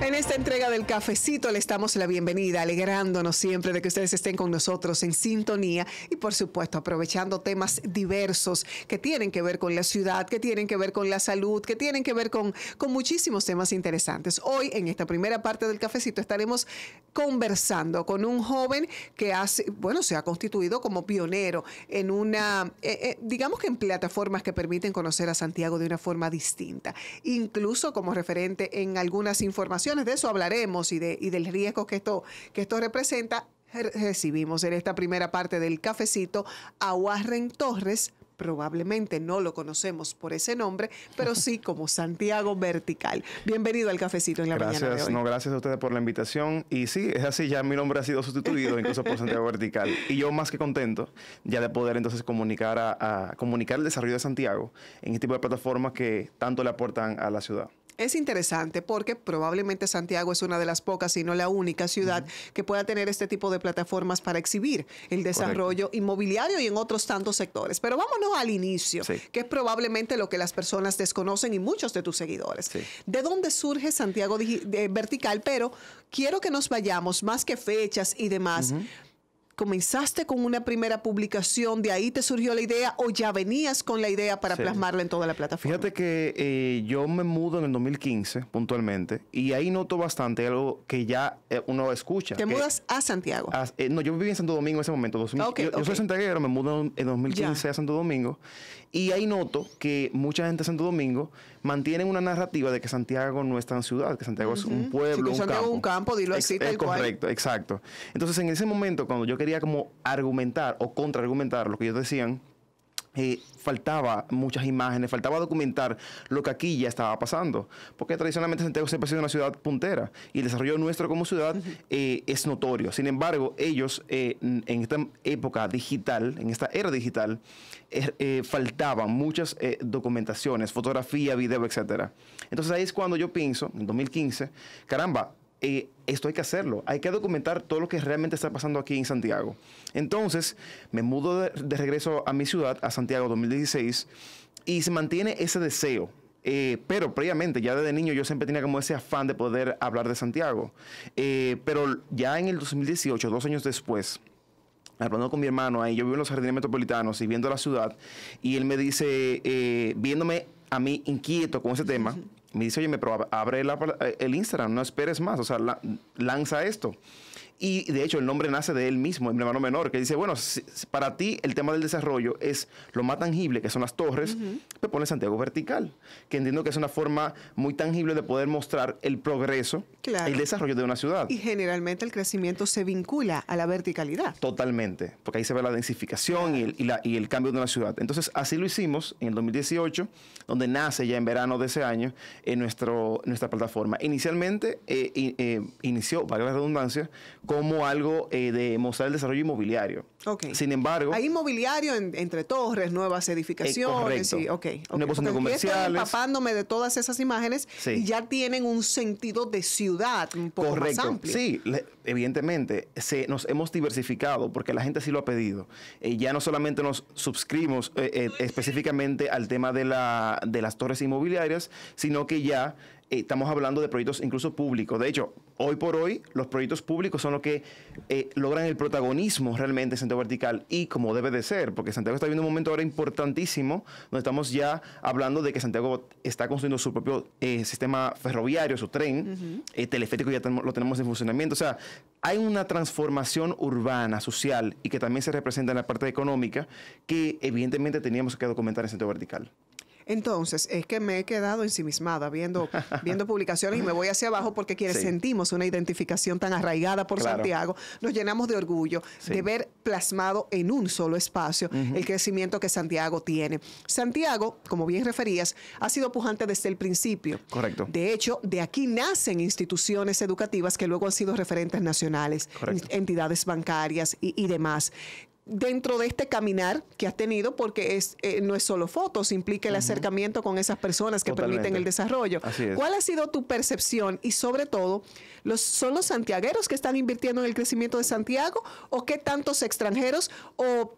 En esta entrega del cafecito le damos la bienvenida, alegrándonos siempre de que ustedes estén con nosotros en sintonía y por supuesto aprovechando temas diversos que tienen que ver con la ciudad, que tienen que ver con la salud, que tienen que ver con, con muchísimos temas interesantes. Hoy en esta primera parte del cafecito estaremos conversando con un joven que hace, bueno, se ha constituido como pionero en una, eh, eh, digamos que en plataformas que permiten conocer a Santiago de una forma distinta, incluso como referente en algunas informaciones de eso hablaremos y, de, y del riesgo que esto, que esto representa, recibimos en esta primera parte del cafecito a Warren Torres, probablemente no lo conocemos por ese nombre, pero sí como Santiago Vertical. Bienvenido al cafecito en la mañana de hoy. No, gracias a ustedes por la invitación. Y sí, es así, ya mi nombre ha sido sustituido incluso por Santiago Vertical. Y yo más que contento ya de poder entonces comunicar, a comunicar el desarrollo de Santiago en este tipo de plataformas que tanto le aportan a la ciudad. Es interesante porque probablemente Santiago es una de las pocas, si no la única ciudad que pueda tener este tipo de plataformas para exhibir el desarrollo inmobiliario y en otros tantos sectores. Pero vámonos al inicio, que es probablemente lo que las personas desconocen y muchos de tus seguidores. ¿De dónde surge Santiago Vertical? Pero quiero que nos vayamos, más que fechas y demás comenzaste con una primera publicación, de ahí te surgió la idea o ya venías con la idea para plasmarla en toda la plataforma. Fíjate que eh, yo me mudo en el 2015 puntualmente y ahí noto bastante algo que ya eh, uno escucha. ¿Te mudas a Santiago? Ah, eh, no, yo viví en Santo Domingo en ese momento. yo, soy santiaguero, me mudo en 2015 a Santo Domingo y ahí noto que mucha gente de Santo Domingo mantiene una narrativa de que Santiago no es tan ciudad, que Santiago es un pueblo, si un campo. un campo, dilo así, es, Correcto, exacto. Entonces, en ese momento, cuando yo quería como argumentar o contraargumentar lo que ellos decían, faltaba muchas imágenes, faltaba documentar lo que aquí ya estaba pasando, porque tradicionalmente Santiago siempre ha sido una ciudad puntera y el desarrollo nuestro como ciudad eh, es notorio. Sin embargo, ellos eh, en esta época digital, en esta era digital, eh, faltaban muchas documentaciones, fotografía, video, etc. Entonces ahí es cuando yo pienso, en 2015, caramba, eh, esto hay que hacerlo, hay que documentar todo lo que realmente está pasando aquí en Santiago. Entonces, me mudo de, regreso a mi ciudad, a Santiago 2016, y se mantiene ese deseo. Eh, pero previamente, ya desde niño, yo siempre tenía como ese afán de poder hablar de Santiago. Eh, pero ya en el 2018, dos años después, hablando con mi hermano ahí, yo vivo en los jardines metropolitanos y viendo la ciudad, y él me dice, viéndome a mí inquieto con ese tema, me dice, oye, me abre eh, el Instagram, no esperes más, o sea, lanza esto. Y de hecho el nombre nace de él mismo, el hermano menor, que dice, bueno, para ti el tema del desarrollo es lo más tangible, que son las torres, te pone Santiago Vertical, que entiendo que es una forma muy tangible de poder mostrar el progreso el desarrollo de una ciudad. Y generalmente el crecimiento se vincula a la verticalidad. Totalmente, porque ahí se ve la densificación y, el, cambio de una ciudad. Entonces, así lo hicimos en el 2018, donde nace ya en verano de ese año en nuestro, nuestra plataforma. Inicialmente eh, eh, inició, valga la redundancia, como algo eh, de mostrar el desarrollo inmobiliario. Sin embargo, hay inmobiliario entre torres, nuevas eh, edificaciones, y, Nuevos comerciales. Estoy de todas esas imágenes y ya tienen un sentido de ciudad un poco más amplio. Sí, evidentemente se, nos hemos diversificado porque la gente sí lo ha pedido. Eh, ya no solamente nos suscribimos eh, eh, específicamente al tema de, de las torres inmobiliarias, sino que ya estamos hablando de proyectos incluso públicos. De hecho, hoy por hoy los proyectos públicos son los que eh, logran el protagonismo realmente en centro Vertical y como debe de ser, porque Santiago está viviendo un momento ahora importantísimo donde estamos ya hablando de que Santiago está construyendo su propio eh, sistema ferroviario, su tren, eh, teleférico ya lo tenemos en funcionamiento. O sea, hay una transformación urbana, social y que también se representa en la parte económica que evidentemente teníamos que documentar en centro Vertical. Entonces, es que me he quedado ensimismada viendo, viendo publicaciones y me voy hacia abajo porque quienes sentimos una identificación tan arraigada por Santiago, nos llenamos de orgullo de ver plasmado en un solo espacio el crecimiento que Santiago tiene. Santiago, como bien referías, ha sido pujante desde el principio. Correcto. De hecho, de aquí nacen instituciones educativas que luego han sido referentes nacionales, entidades bancarias y, y demás dentro de este caminar que has tenido, porque es, eh, no es solo fotos, implica el acercamiento con esas personas que permiten el desarrollo. ¿Cuál ha sido tu percepción y sobre todo, los, son los santiagueros que están invirtiendo en el crecimiento de Santiago o qué tantos extranjeros o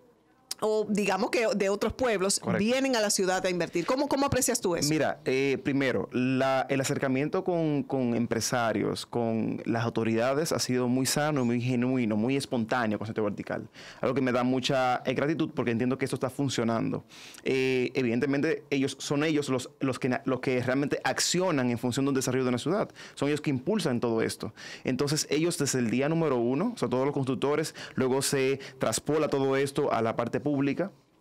o digamos que de otros pueblos vienen a la ciudad a invertir. ¿Cómo, cómo aprecias tú eso? Mira, eh, primero, el acercamiento con, con, empresarios, con las autoridades ha sido muy sano, muy genuino, muy espontáneo con este Vertical. Algo que me da mucha eh, gratitud porque entiendo que esto está funcionando. Eh, evidentemente, ellos son ellos los, los, que, los que realmente accionan en función del desarrollo de una ciudad. Son ellos que impulsan todo esto. Entonces, ellos desde el día número uno, o sea, todos los constructores, luego se traspola todo esto a la parte pública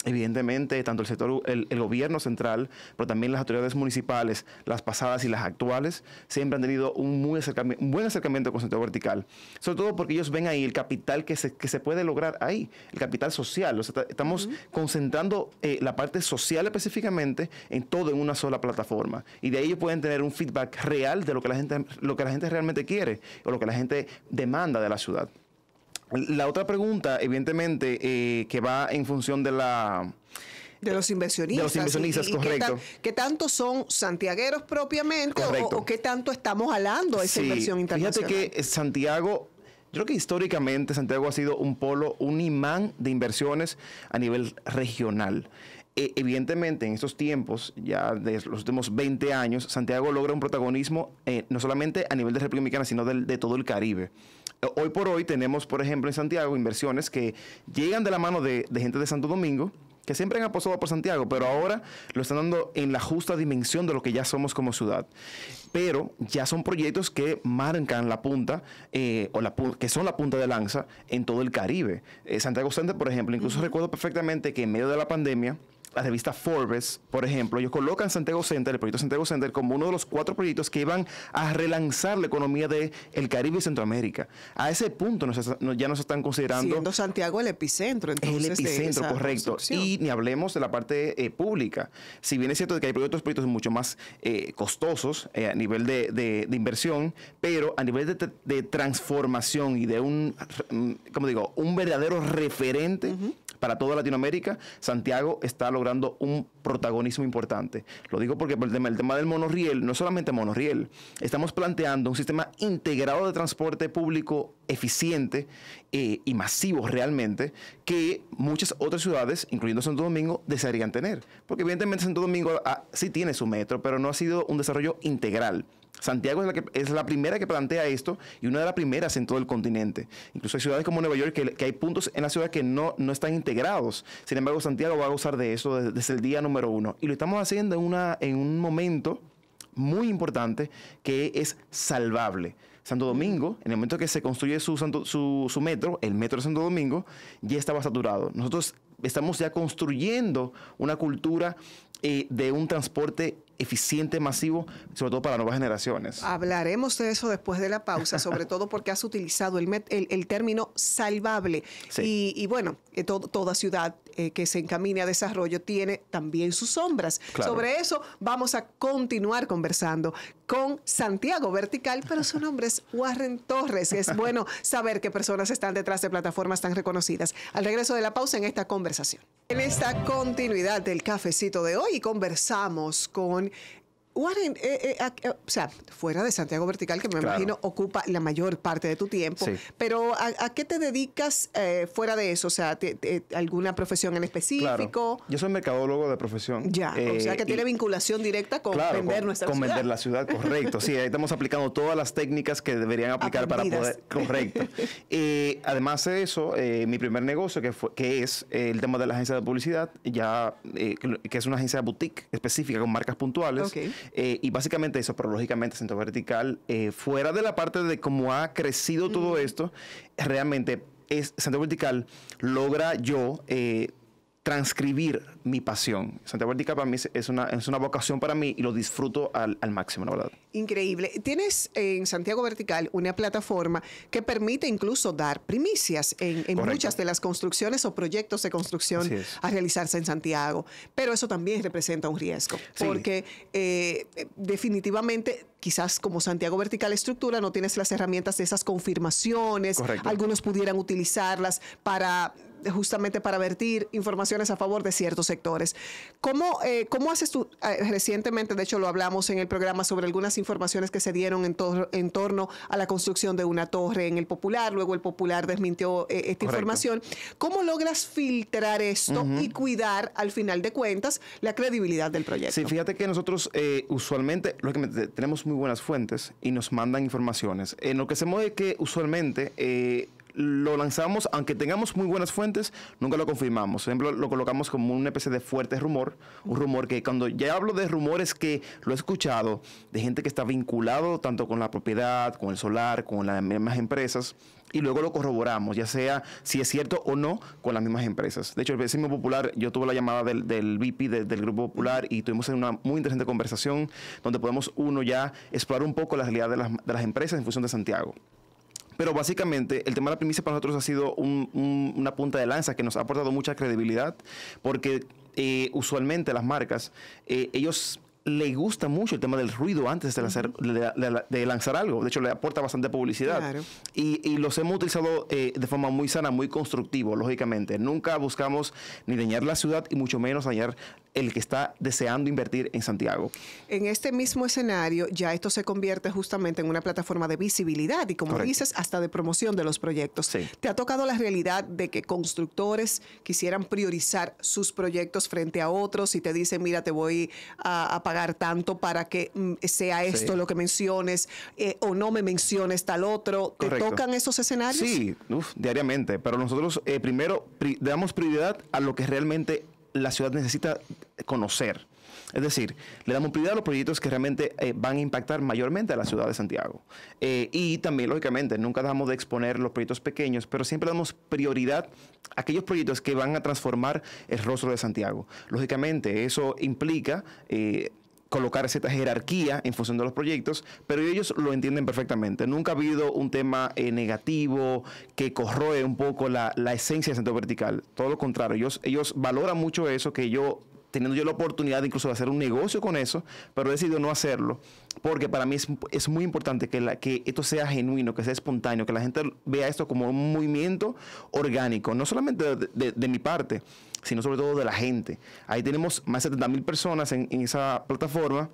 evidentemente, tanto el sector, el, gobierno central, pero también las autoridades municipales, las pasadas y las actuales, siempre han tenido un, muy buen acercamiento con el sector vertical. Sobre todo porque ellos ven ahí el capital que se, que se puede lograr ahí, el capital social. estamos concentrando eh, la parte social específicamente en todo en una sola plataforma. Y de ahí ellos pueden tener un feedback real de lo que la gente, lo que la gente realmente quiere o lo que la gente demanda de la ciudad. La otra pregunta, evidentemente, eh, que va en función de la... De los inversionistas. De los inversionistas, correcto. Qué, tanto son santiagueros propiamente o, qué tanto estamos hablando a esa inversión internacional? Fíjate que Santiago yo creo que históricamente Santiago ha sido un polo, un imán de inversiones a nivel regional. Eh, evidentemente, en estos tiempos, ya de los últimos 20 años, Santiago logra un protagonismo eh, no solamente a nivel de República Dominicana, sino de, de todo el Caribe hoy por hoy tenemos, por ejemplo, en Santiago inversiones que llegan de la mano de, gente de Santo Domingo, que siempre han apostado por Santiago, pero ahora lo están dando en la justa dimensión de lo que ya somos como ciudad. Pero ya son proyectos que marcan la punta, eh, o la que son la punta de lanza en todo el Caribe. Eh, Santiago Center, por ejemplo, incluso recuerdo perfectamente que en medio de la pandemia, la revista Forbes, por ejemplo, ellos colocan Santiago Center, el proyecto Santiago Center, como uno de los cuatro proyectos que iban a relanzar la economía del el Caribe y Centroamérica. A ese punto ya nos están considerando... Siendo Santiago el epicentro, entonces. El epicentro, correcto. Y ni hablemos de la parte eh, pública. Si bien es cierto que hay proyectos, proyectos mucho más eh, costosos eh, a nivel de, de, inversión, pero a nivel de, transformación y de un, mm, como digo, un verdadero referente para toda Latinoamérica, Santiago está logrando un protagonismo importante. Lo digo porque el tema, del monorriel, no solamente monorriel, estamos planteando un sistema integrado de transporte público eficiente eh, y masivo realmente que muchas otras ciudades, incluyendo Santo Domingo, desearían tener. Porque evidentemente Santo Domingo ah, sí tiene su metro, pero no ha sido un desarrollo integral. Santiago es la, primera que plantea esto y una de las primeras en todo el continente. Incluso hay ciudades como Nueva York que, hay puntos en la ciudad que no, no están integrados. Sin embargo, Santiago va a gozar de eso desde, el día número uno. Y lo estamos haciendo en, una, en un momento muy importante que es salvable. Santo Domingo, en el momento que se construye su, metro, el metro de Santo Domingo, ya estaba saturado. Nosotros estamos ya construyendo una cultura eh, de un transporte eficiente, masivo, sobre todo para nuevas generaciones. Hablaremos de eso después de la pausa, sobre todo porque has utilizado el, el, término salvable. Y, y, bueno, eh, toda ciudad eh, que se encamine a desarrollo tiene también sus sombras. Sobre eso vamos a continuar conversando con Santiago Vertical, pero su nombre es Warren Torres. Es bueno saber qué personas están detrás de plataformas tan reconocidas. Al regreso de la pausa en esta conversación. En esta continuidad del cafecito de hoy conversamos con Warren, eh, eh, eh, o sea, fuera de Santiago Vertical, que me imagino ocupa la mayor parte de tu tiempo, pero ¿a, qué te dedicas fuera de eso? O sea, ¿alguna profesión en específico? Yo soy mercadólogo de profesión. Ya, o sea, que tiene vinculación directa con vender nuestra ciudad. Con vender la ciudad, correcto. sí, ahí estamos aplicando todas las técnicas que deberían aplicar para poder. Correcto. además de eso, mi primer negocio, que, fue, que es el tema de la agencia de publicidad, ya que es una agencia boutique específica con marcas puntuales. Eh, y básicamente eso, pero lógicamente Centro Vertical, eh, fuera de la parte de cómo ha crecido todo esto, realmente es Centro Vertical logra yo eh, transcribir mi pasión. Santiago Vertical para mí es una, es una vocación para mí y lo disfruto al, máximo, la verdad. Increíble. Tienes en Santiago Vertical una plataforma que permite incluso dar primicias en, muchas de las construcciones o proyectos de construcción a realizarse en Santiago. Pero eso también representa un riesgo, porque eh, definitivamente quizás como Santiago Vertical Estructura no tienes las herramientas de esas confirmaciones. Algunos pudieran utilizarlas para justamente para vertir informaciones a favor de ciertos sectores. ¿Cómo, eh, cómo haces tú? Eh, recientemente, de hecho, lo hablamos en el programa sobre algunas informaciones que se dieron en, torno a la construcción de una torre en el Popular, luego el Popular desmintió eh, esta información. ¿Cómo logras filtrar esto y cuidar, al final de cuentas, la credibilidad del proyecto? Sí, fíjate que nosotros usualmente, tenemos muy buenas fuentes y nos mandan informaciones. En lo que hacemos es que usualmente lo lanzamos, aunque tengamos muy buenas fuentes, nunca lo confirmamos. Por ejemplo, lo colocamos como una especie de fuerte rumor, un rumor que cuando ya hablo de rumores que lo he escuchado de gente que está vinculado tanto con la propiedad, con el solar, con las mismas empresas, y luego lo corroboramos, ya sea si es cierto o no con las mismas empresas. De hecho, el vecino popular, yo tuve la llamada del, VIP VP del Grupo Popular y tuvimos una muy interesante conversación donde podemos uno ya explorar un poco la realidad de las empresas en función de Santiago. Pero básicamente el tema de la primicia para nosotros ha sido una punta de lanza que nos ha aportado mucha credibilidad porque eh, usualmente las marcas, eh, ellos le gusta mucho el tema del ruido antes de, lanzar, algo. De hecho, le aporta bastante publicidad. Y, los hemos utilizado eh, de forma muy sana, muy constructivo, lógicamente. Nunca buscamos ni dañar la ciudad y mucho menos dañar el que está deseando invertir en Santiago. En este mismo escenario, ya esto se convierte justamente en una plataforma de visibilidad y, como dices, hasta de promoción de los proyectos. ¿Te ha tocado la realidad de que constructores quisieran priorizar sus proyectos frente a otros y te dicen, mira, te voy a, pagar tanto para que mm, sea esto lo que menciones eh, o no me menciones tal otro? ¿Te tocan esos escenarios? Sí, diariamente, pero nosotros eh, primero damos prioridad a lo que realmente la ciudad necesita conocer. Es decir, le damos prioridad a los proyectos que realmente eh, van a impactar mayormente a la ciudad de Santiago. Eh, y también, lógicamente, nunca dejamos de exponer los proyectos pequeños, pero siempre damos prioridad a aquellos proyectos que van a transformar el rostro de Santiago. Lógicamente, eso implica... Eh, colocar cierta jerarquía en función de los proyectos, pero ellos lo entienden perfectamente. Nunca ha habido un tema eh, negativo que corroe un poco la, esencia del centro vertical. Todo lo contrario, ellos, ellos valoran mucho eso, que yo teniendo yo la oportunidad incluso de hacer un negocio con eso, pero he decidido no hacerlo, porque para mí es, muy importante que, la, que esto sea genuino, que sea espontáneo, que la gente vea esto como un movimiento orgánico, no solamente de, mi parte, sino sobre todo de la gente. Ahí tenemos más de 70 mil personas en esa plataforma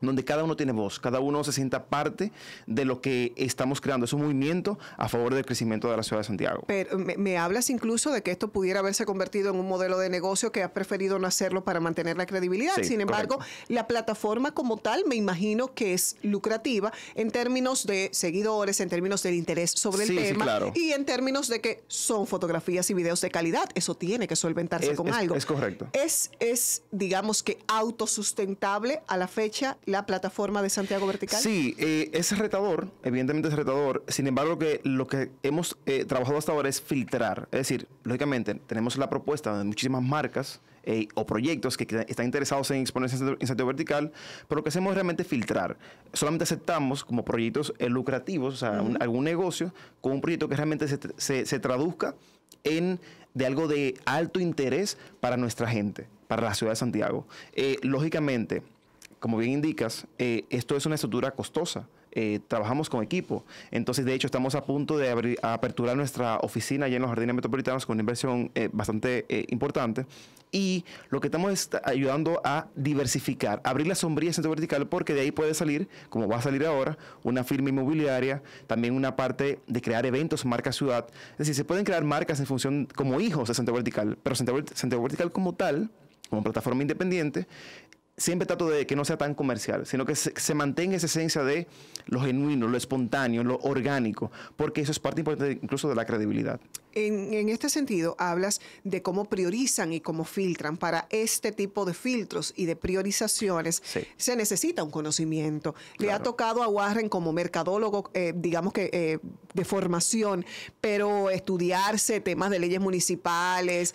donde cada uno tiene voz, cada uno se sienta parte de lo que estamos creando. Es un movimiento a favor del crecimiento de la ciudad de Santiago. Pero me, hablas incluso de que esto pudiera haberse convertido en un modelo de negocio que has preferido no hacerlo para mantener la credibilidad. Sin embargo, la plataforma como tal me imagino que es lucrativa en términos de seguidores, en términos del interés sobre el tema claro. y en términos de que son fotografías y videos de calidad. Eso tiene que solventarse con algo. Es correcto. Es, es, digamos que autosustentable a la fecha la plataforma de Santiago Vertical? Sí, eh, es retador, evidentemente es retador. Sin embargo, que lo que hemos eh, trabajado hasta ahora es filtrar. Es decir, lógicamente, tenemos la propuesta de muchísimas marcas eh, o proyectos que están interesados en exponerse en Santiago Vertical, pero lo que hacemos es realmente filtrar. Solamente aceptamos como proyectos lucrativos, o sea, algún negocio, con un proyecto que realmente se, traduzca en de algo de alto interés para nuestra gente, para la ciudad de Santiago. lógicamente, como bien indicas, eh, esto es una estructura costosa. Eh, trabajamos con equipo. Entonces, de hecho, estamos a punto de abrir, aperturar nuestra oficina allá en los jardines metropolitanos con una inversión eh, bastante importante. Y lo que estamos ayudando a diversificar, abrir la sombrilla centro vertical, porque de ahí puede salir, como va a salir ahora, una firma inmobiliaria, también una parte de crear eventos, marca ciudad. Es decir, se pueden crear marcas en función como hijos de centro vertical, pero centro vertical como tal como plataforma independiente, siempre trato de que no sea tan comercial, sino que se, mantenga esa esencia de lo genuino, lo espontáneo, lo orgánico, porque eso es parte importante incluso de la credibilidad. En, este sentido, hablas de cómo priorizan y cómo filtran. Para este tipo de filtros y de priorizaciones se necesita un conocimiento. Le ha tocado a Warren como mercadólogo, eh, digamos que eh, de formación, pero estudiarse temas de leyes municipales,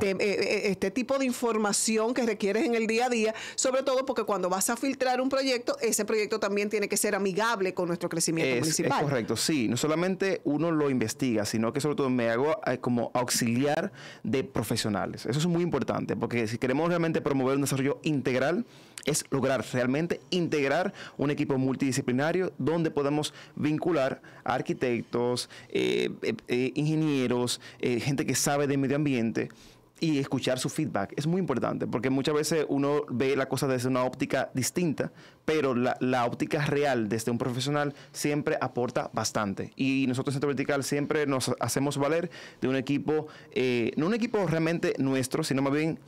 eh, este tipo de información que requieres en el día a día sobre todo porque cuando vas a filtrar un proyecto, ese proyecto también tiene que ser amigable con nuestro crecimiento municipal. Es correcto, sí. No solamente uno lo investiga, sino que sobre todo me hago eh, como auxiliar de profesionales. Eso es muy importante, porque si queremos realmente promover un desarrollo integral, es lograr realmente integrar un equipo multidisciplinario donde podamos vincular a arquitectos, eh, eh, ingenieros, gente que sabe de medio ambiente y escuchar su feedback es muy importante, porque muchas veces uno ve la cosa desde una óptica distinta, pero la, óptica real desde un profesional siempre aporta bastante. Y nosotros en Centro Vertical siempre nos hacemos valer de un equipo, eh, no un equipo realmente nuestro, sino más bien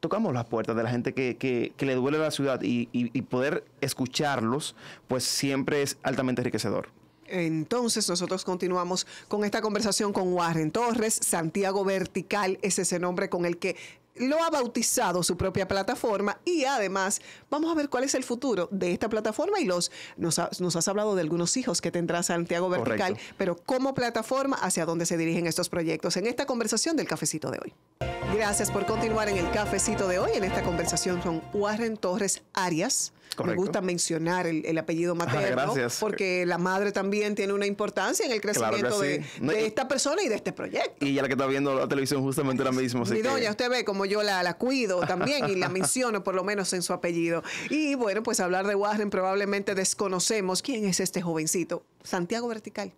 tocamos las puertas de la gente que, que, le duele a la ciudad y poder escucharlos, pues siempre es altamente enriquecedor. Entonces nosotros continuamos con esta conversación con Warren Torres, Santiago Vertical es ese nombre con el que lo ha bautizado su propia plataforma y además vamos a ver cuál es el futuro de esta plataforma y los nos, has hablado de algunos hijos que tendrá Santiago Vertical, pero como plataforma hacia dónde se dirigen estos proyectos en esta conversación del cafecito de hoy. Gracias por continuar en el cafecito de hoy en esta conversación con Warren Torres Arias me gusta mencionar el, apellido ah, materno, porque la madre también tiene una importancia en el crecimiento de, esta persona y de este proyecto. Y ya la que está viendo la televisión justamente ahora mismo. Mi doña, usted ve como yo la, la cuido también y la menciono por lo menos en su apellido. Y bueno, pues hablar de Warren probablemente desconocemos quién es este jovencito. Santiago Vertical.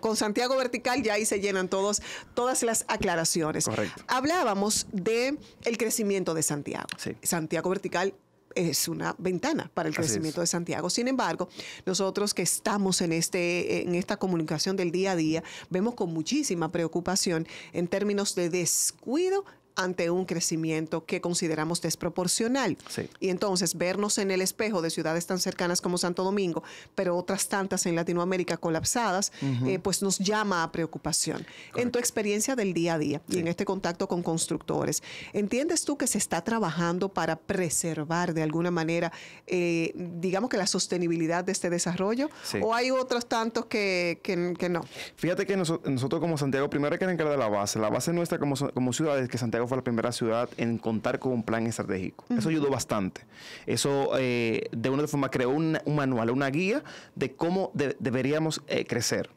Con Santiago Vertical ya ahí se llenan todos, todas las aclaraciones. Hablábamos de el crecimiento de Santiago. Santiago Vertical es una ventana para el crecimiento de Santiago. Sin embargo, nosotros que estamos en, este, en esta comunicación del día a día, vemos con muchísima preocupación en términos de descuido ante un crecimiento que consideramos desproporcional. Y entonces vernos en el espejo de ciudades tan cercanas como Santo Domingo, pero otras tantas en Latinoamérica colapsadas, eh, pues nos llama a preocupación. En tu experiencia del día a día y en este contacto con constructores, ¿entiendes tú que se está trabajando para preservar de alguna manera, eh, digamos que la sostenibilidad de este desarrollo? ¿O hay otros tantos que, no? Fíjate que nosotros como Santiago, primero hay que encargar de la base. La base nuestra como, como ciudad es que Santiago fue la primera ciudad en contar con un plan estratégico. Eso ayudó bastante. Eso, eh, de una forma, creó un, manual, una guía de cómo deberíamos eh, crecer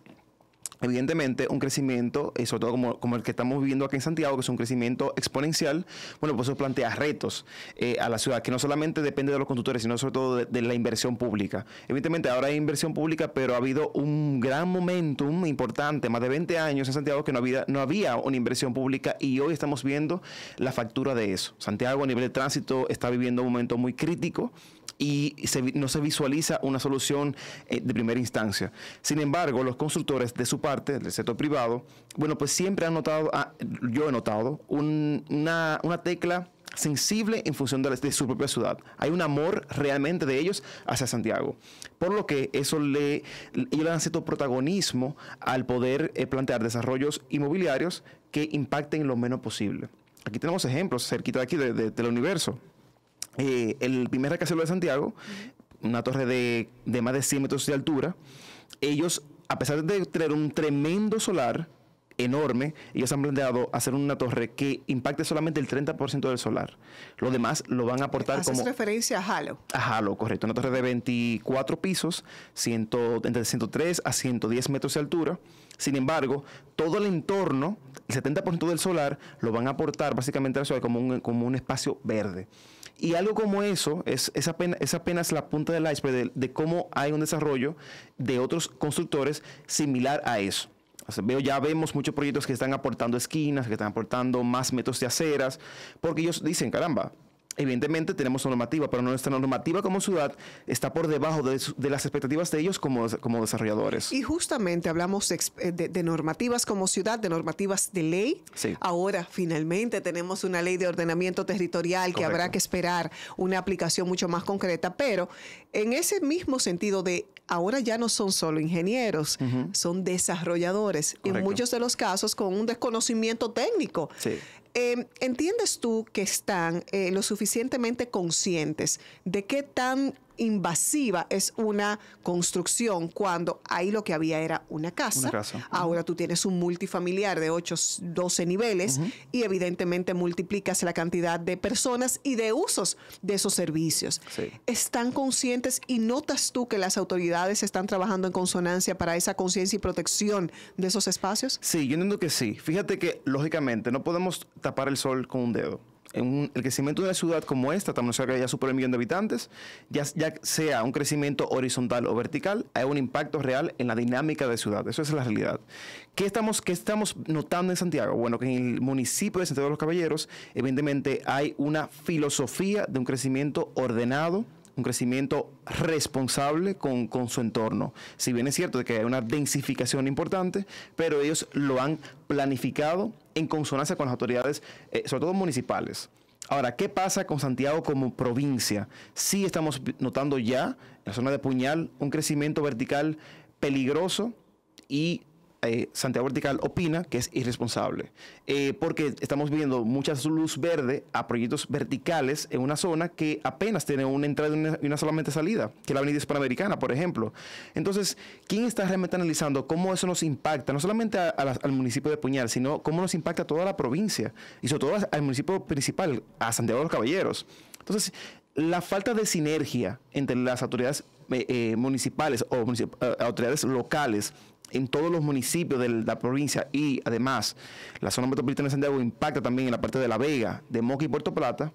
evidentemente un crecimiento, eh, sobre todo como, el que estamos viviendo aquí en Santiago, que es un crecimiento exponencial, bueno, pues eso plantea retos eh, a la ciudad, que no solamente depende de los conductores, sino sobre todo de, la inversión pública. Evidentemente ahora hay inversión pública, pero ha habido un gran momentum importante, más de 20 años en Santiago que no había, no había una inversión pública y hoy estamos viendo la factura de eso. Santiago a nivel de tránsito está viviendo un momento muy crítico y no se visualiza una solución eh, de primera instancia. Sin embargo, los constructores de su parte, del sector privado, bueno, pues siempre han notado, ah, yo he notado, una, tecla sensible en función de, su propia ciudad. Hay un amor realmente de ellos hacia Santiago. Por lo que eso le, ellos le dan cierto protagonismo al poder eh, plantear desarrollos inmobiliarios que impacten lo menos posible. Aquí tenemos ejemplos cerquita de aquí, del universo. Eh, el primer rascacielos de Santiago, una torre de, más de 100 metros de altura, ellos, a pesar de tener un tremendo solar, enorme, ellos han planteado hacer una torre que impacte solamente el 30% del solar. Lo demás lo van a aportar Haces como... referencia a Halo. A Halo, correcto. Una torre de 24 pisos, entre 103 a 110 metros de altura. Sin embargo, todo el entorno, el 70% del solar, lo van a aportar básicamente como como un espacio verde. Y algo como eso, es, esa, es la punta del iceberg de, cómo hay un desarrollo de otros constructores similar a eso. veo, ya vemos muchos proyectos que están aportando esquinas, que están aportando más metros de aceras, porque ellos dicen, caramba, evidentemente tenemos normativa, pero nuestra normativa como ciudad está por debajo de, las expectativas de ellos como, como desarrolladores. Y justamente hablamos de, normativas como ciudad, de normativas de ley. Sí. Ahora finalmente tenemos una ley de ordenamiento territorial que habrá que esperar una aplicación mucho más concreta, pero en ese mismo sentido de ahora ya no son solo ingenieros, son desarrolladores, en muchos de los casos con un desconocimiento técnico. Sí. Em, ¿entiendes tú que están eh, lo suficientemente conscientes de qué tan invasiva es una construcción cuando ahí lo que había era una casa. Ahora tú tienes un multifamiliar de 8, 12 niveles y evidentemente multiplicas la cantidad de personas y de usos de esos servicios. Están conscientes y notas tú que las autoridades están trabajando en consonancia para esa conciencia y protección de esos espacios. Sí, yo entiendo que sí. Fíjate que lógicamente no podemos tapar el sol con un dedo el crecimiento de una ciudad como esta, estamos que ya supera el millón de habitantes, ya, sea un crecimiento horizontal o vertical, hay un impacto real en la dinámica de ciudad. Eso es la realidad. ¿Qué estamos, notando en Santiago? Bueno, que en el municipio de Santiago de los Caballeros, evidentemente, hay una filosofía de un crecimiento ordenado, un crecimiento responsable con, con, su entorno. Si bien es cierto que hay una densificación importante, pero ellos lo han planificado en consonancia con las autoridades, eh, sobre todo municipales. Ahora, ¿qué pasa con Santiago como provincia? Sí estamos notando ya en la zona de Puñal un crecimiento vertical peligroso y eh, Santiago Vertical opina que es irresponsable, eh, porque estamos viendo mucha luz verde a proyectos verticales en una zona que apenas tiene una entrada y una, solamente salida, que es la Avenida Hispanoamericana, por ejemplo. Entonces, ¿quién está realmente analizando cómo eso nos impacta, no solamente al municipio de Puñal, sino cómo nos impacta a toda la provincia y sobre todo al municipio principal, a Santiago de los Caballeros? Entonces, la falta de sinergia entre las autoridades eh, municipales o autoridades locales en todos los municipios de la provincia y además la zona metropolitana de Santiago impacta también en la parte de La Vega, de Moca y Puerto Plata,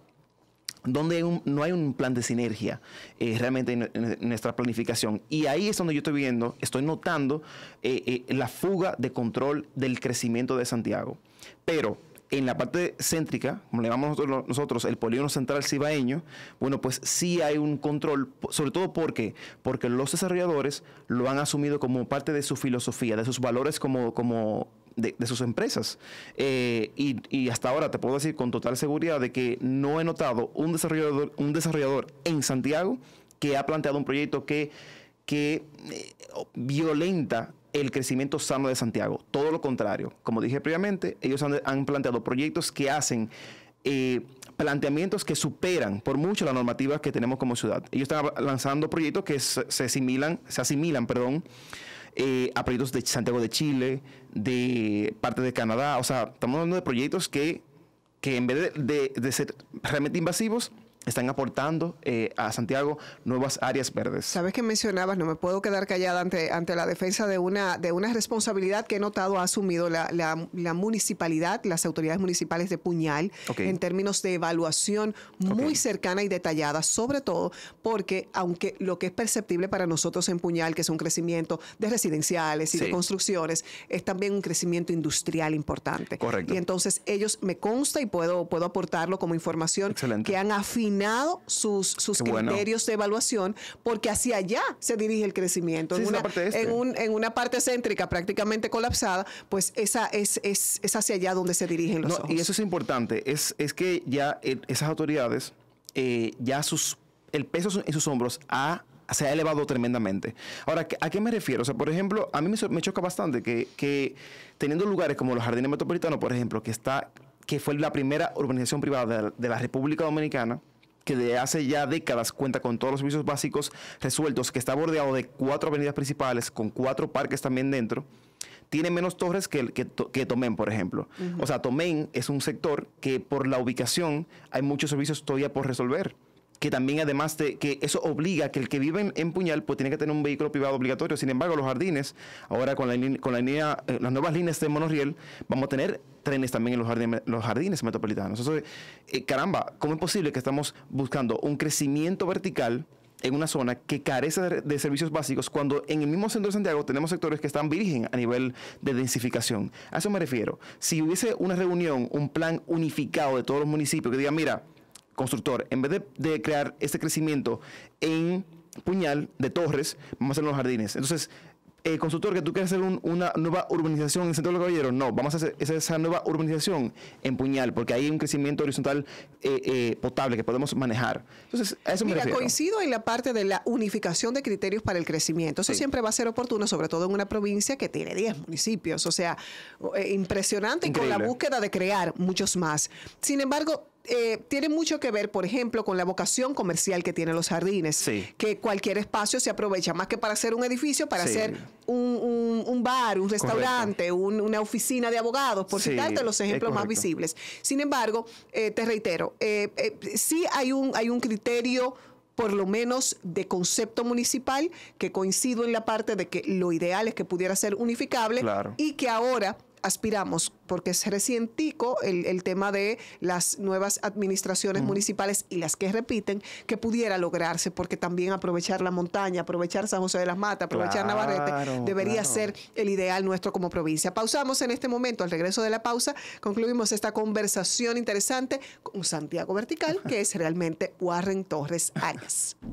donde no hay un plan de sinergia eh, realmente en, nuestra planificación. Y ahí es donde yo estoy viendo, estoy notando eh, eh, la fuga de control del crecimiento de Santiago. Pero en la parte céntrica, como le llamamos nosotros, el polígono central cibaeño, bueno, pues sí hay un control, sobre todo porque, porque los desarrolladores lo han asumido como parte de su filosofía, de sus valores como, como de, sus empresas. Eh, y, hasta ahora te puedo decir con total seguridad de que no he notado un desarrollador, un desarrollador en Santiago que ha planteado un proyecto que, que eh, violenta el crecimiento sano de Santiago. Todo lo contrario. Como dije previamente, ellos han, planteado proyectos que hacen eh, planteamientos que superan por mucho la normativa que tenemos como ciudad. Ellos están lanzando proyectos que se, asimilan, se asimilan perdón, eh, a proyectos de Santiago de Chile, de parte de Canadá. O sea, estamos hablando de proyectos que, en vez de ser realmente invasivos, están aportando eh, a Santiago nuevas áreas verdes. Sabes que mencionabas, no me puedo quedar callada ante, ante la defensa de una, de una responsabilidad que he notado ha asumido la, municipalidad, las autoridades municipales de Puñal, en términos de evaluación muy cercana y detallada, sobre todo porque aunque lo que es perceptible para nosotros en Puñal, que es un crecimiento de residenciales y de construcciones, es también un crecimiento industrial importante. Correcto. Y entonces ellos me consta y puedo, puedo aportarlo como información que han afinado sus, sus criterios de evaluación, porque hacia allá se dirige el crecimiento. en, una, parte este. en, una parte céntrica prácticamente colapsada, pues esa es, es, hacia allá donde se dirigen los no, Y eso es importante, es, es que ya eh, esas autoridades, eh, ya sus, el peso en sus hombros se ha elevado tremendamente. Ahora, ¿a qué me refiero? O sea, por ejemplo, a mí me, choca bastante que, teniendo lugares como los Jardines Metropolitanos, por ejemplo, que está que fue la primera urbanización privada de la República Dominicana, que de hace ya décadas cuenta con todos los servicios básicos resueltos, que está bordeado de cuatro avenidas principales con cuatro parques también dentro, tiene menos torres que, que, que Tomén, por ejemplo. O sea, Tomén es un sector que por la ubicación hay muchos servicios todavía por resolver que también además de que eso obliga que el que vive en, Puñal pues tiene que tener un vehículo privado obligatorio. Sin embargo, los jardines, ahora con, la, con la línea, eh, las nuevas líneas de monorriel, vamos a tener trenes también en los jardines, los jardines metropolitanos. Eh, caramba, ¿cómo es posible que estamos buscando un crecimiento vertical en una zona que carece de, servicios básicos cuando en el mismo centro de Santiago tenemos sectores que están virgen a nivel de densificación? A eso me refiero. Si hubiese una reunión, un plan unificado de todos los municipios que diga, mira, constructor, en vez de, crear este crecimiento en puñal de torres, vamos a hacer en los jardines. Entonces, eh, constructor, que tú quieres hacer una nueva urbanización en el centro de los caballeros, no, vamos a hacer esa, nueva urbanización en Puñal, porque hay un crecimiento horizontal eh, eh, potable que podemos manejar. Entonces, a eso me refiero. coincido en la parte de la unificación de criterios para el crecimiento. Eso siempre va a ser oportuno, sobre todo en una provincia que tiene 10 municipios. O sea, eh, impresionante con la búsqueda de crear muchos más. Sin embargo, eh, tiene mucho que ver, por ejemplo, con la vocación comercial que tienen los jardines, que cualquier espacio se aprovecha, más que para hacer un edificio, para hacer un, bar, un restaurante, una oficina de abogados, por citarte los ejemplos más visibles. Sin embargo, eh, te reitero, eh, sí hay un, hay un criterio por lo menos de concepto municipal, que coincido en la parte de que lo ideal es que pudiera ser unificable y que ahora aspiramos, porque es recientico el, el tema de las nuevas administraciones municipales y las que repiten, que pudiera lograrse, porque también aprovechar la montaña, aprovechar San José de las Matas, aprovechar Navarrete, debería ser el ideal nuestro como provincia. Pausamos en este momento, al regreso de la pausa, concluimos esta conversación interesante con Santiago Vertical, que es realmente Warren Torres Arias.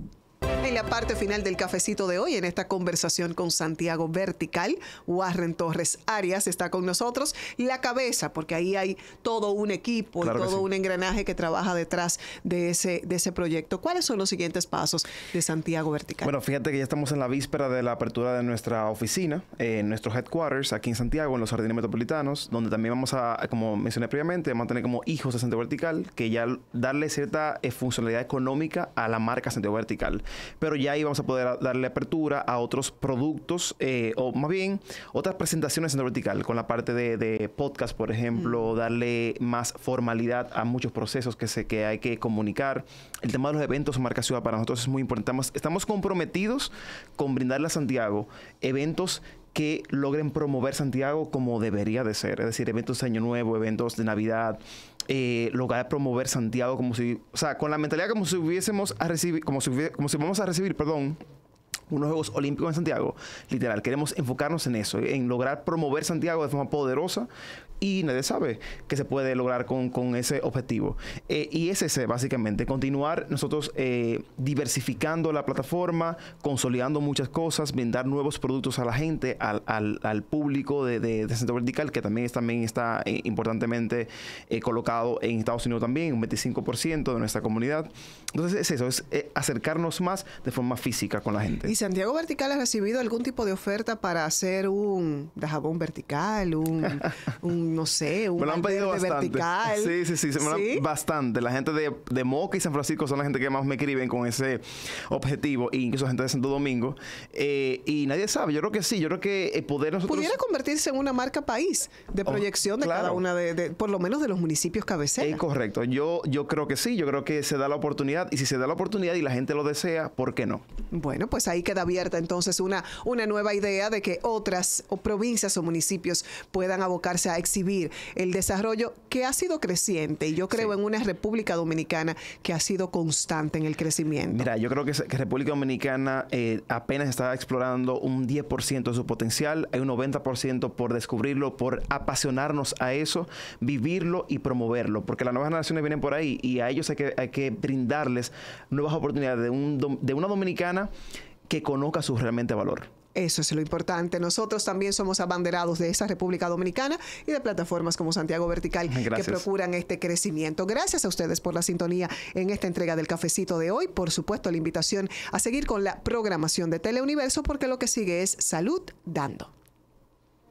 En la parte final del cafecito de hoy, en esta conversación con Santiago Vertical, Warren Torres Arias está con nosotros. La cabeza, porque ahí hay todo un equipo y todo un engranaje que trabaja detrás de ese, de ese proyecto. ¿Cuáles son los siguientes pasos de Santiago Vertical? Bueno, fíjate que ya estamos en la víspera de la apertura de nuestra oficina, en nuestro headquarters, aquí en Santiago, en los jardines metropolitanos, donde también vamos a, como mencioné previamente, vamos a tener como hijos de Santiago Vertical, que ya darle cierta eh, funcionalidad económica a la marca Santiago Vertical pero ya ahí vamos a poder darle apertura a otros productos eh, o más bien otras presentaciones en vertical, con la parte de, podcast, por ejemplo, darle más formalidad a muchos procesos que, se, que hay que comunicar. El tema de los eventos Marca Ciudad para nosotros es muy importante. Estamos, estamos comprometidos con brindarle a Santiago eventos que logren promover Santiago como debería de ser, es decir, eventos de Año Nuevo, eventos de Navidad, eh, lograr promover Santiago como si, o sea, con la mentalidad como si hubiésemos a recibir, como si, como si vamos a recibir, perdón, unos Juegos Olímpicos en Santiago, literal, queremos enfocarnos en eso, en lograr promover Santiago de forma poderosa, y nadie sabe qué se puede lograr con, ese objetivo. Eh, y ese es básicamente, continuar nosotros eh, diversificando la plataforma, consolidando muchas cosas, brindar nuevos productos a la gente, al, al, público de, de, Centro Vertical, que también, también está eh, importantemente eh, colocado en Estados Unidos también, un 25% de nuestra comunidad. Entonces es eso, es acercarnos más de forma física con la gente. ¿Y Santiago Vertical ha recibido algún tipo de oferta para hacer un jabón vertical, un no sé, un bastante. Vertical. Sí, sí, sí, bastante. La gente de, Moca y San Francisco son la gente que más me escriben con ese objetivo, e incluso gente de Santo Domingo. Eh, y nadie sabe, yo creo que sí, yo creo que eh, poder nosotros... Pudiera convertirse en una marca país de oh, proyección de cada una de, por lo menos de los municipios cabeceros. correcto, yo, yo creo que sí, yo creo que se da la oportunidad, y si se da la oportunidad y la gente lo desea, ¿por qué no? Bueno, pues ahí queda abierta entonces una, una nueva idea de que otras provincias o municipios puedan abocarse a el desarrollo que ha sido creciente y yo creo en una República Dominicana que ha sido constante en el crecimiento. Mira, yo creo que, República Dominicana eh, apenas está explorando un 10% de su potencial, hay un 90% por descubrirlo, por apasionarnos a eso, vivirlo y promoverlo, porque las nuevas naciones vienen por ahí y a ellos hay que, brindarles nuevas oportunidades de una dominicana que conozca su realmente valor. Eso es lo importante. Nosotros también somos abanderados de esa República Dominicana y de plataformas como Santiago Vertical que procuran este crecimiento. Gracias a ustedes por la sintonía en esta entrega del cafecito de hoy. Por supuesto, la invitación a seguir con la programación de Teleuniverso porque lo que sigue es Salud Dando.